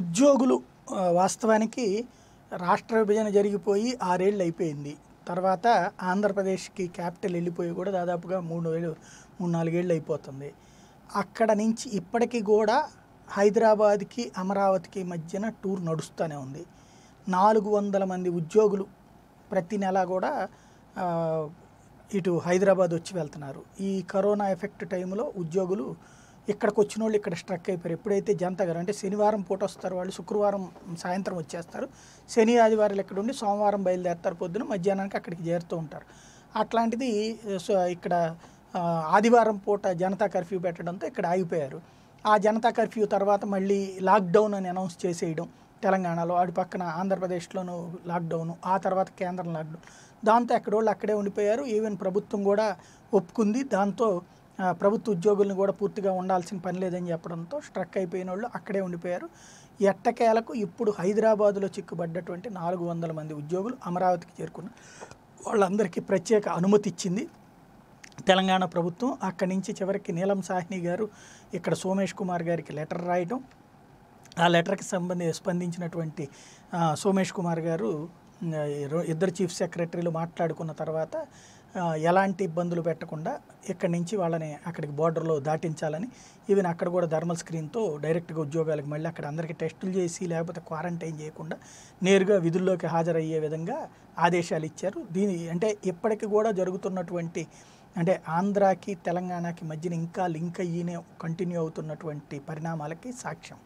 ఉద్యోగులు వాస్తవానికి రాష్ట్ర విభజన జరిగిపోయి ఆరేళ్ళు అయిపోయింది తర్వాత ఆంధ్రప్రదేశ్కి క్యాపిటల్ వెళ్ళిపోయి కూడా దాదాపుగా మూడు వేలు మూడు నాలుగేళ్ళు అయిపోతుంది అక్కడ నుంచి ఇప్పటికీ కూడా హైదరాబాద్కి అమరావతికి మధ్యన టూర్ నడుస్తూనే ఉంది నాలుగు వందల మంది ఉద్యోగులు ప్రతి నెల కూడా ఇటు హైదరాబాద్ వచ్చి వెళ్తున్నారు ఈ కరోనా ఎఫెక్ట్ టైంలో ఉద్యోగులు ఇక్కడికి వచ్చిన వాళ్ళు ఇక్కడ స్ట్రక్ అయిపోయారు ఎప్పుడైతే జనతా గారు అంటే శనివారం పూట వస్తారు వాళ్ళు శుక్రవారం సాయంత్రం వచ్చేస్తారు శని ఆదివారాలు ఇక్కడ ఉండి సోమవారం బయలుదేరతారు పొద్దున మధ్యాహ్నానికి అక్కడికి చేరుతూ ఉంటారు అట్లాంటిది ఇక్కడ ఆదివారం పూట జనతా కర్ఫ్యూ పెట్టడంతో ఇక్కడ ఆగిపోయారు ఆ జనతా కర్ఫ్యూ తర్వాత మళ్ళీ లాక్డౌన్ అని అనౌన్స్ చేసేయడం తెలంగాణలో అటు పక్కన ఆంధ్రప్రదేశ్లోనూ లాక్డౌన్ ఆ తర్వాత కేంద్రం లాక్డౌన్ దాంతో ఎక్కడోళ్ళు అక్కడే ఉండిపోయారు ఈవెన్ ప్రభుత్వం కూడా ఒప్పుకుంది దాంతో ప్రభుత్వ ఉద్యోగులను కూడా పూర్తిగా ఉండాల్సిన పని లేదని చెప్పడంతో స్ట్రక్ అయిపోయిన వాళ్ళు అక్కడే ఉండిపోయారు ఎట్టకేలకు ఇప్పుడు హైదరాబాదులో చిక్కుబడ్డటువంటి నాలుగు వందల మంది ఉద్యోగులు అమరావతికి చేరుకున్నారు వాళ్ళందరికీ ప్రత్యేక అనుమతి ఇచ్చింది తెలంగాణ ప్రభుత్వం అక్కడి నుంచి చివరికి నీలం సాహ్ని గారు ఇక్కడ సోమేష్ కుమార్ గారికి లెటర్ రాయటం ఆ లెటర్కి సంబంధి స్పందించినటువంటి సోమేష్ కుమార్ గారు ఇద్దరు చీఫ్ సెక్రటరీలు మాట్లాడుకున్న తర్వాత ఎలాంటి ఇబ్బందులు పెట్టకుండా ఇక్కడి నుంచి వాళ్ళని అక్కడికి బార్డర్లో దాటించాలని ఈవెన్ అక్కడ కూడా థర్మల్ స్క్రీన్తో డైరెక్ట్గా ఉద్యోగాలకు మళ్ళీ అక్కడ అందరికీ టెస్టులు చేసి లేకపోతే క్వారంటైన్ చేయకుండా నేరుగా విధుల్లోకి హాజరయ్యే విధంగా ఆదేశాలు ఇచ్చారు దీని అంటే ఇప్పటికి కూడా జరుగుతున్నటువంటి అంటే ఆంధ్రాకి తెలంగాణకి మధ్యన ఇంకా లింక్ అయ్యినే కంటిన్యూ అవుతున్నటువంటి పరిణామాలకి సాక్ష్యం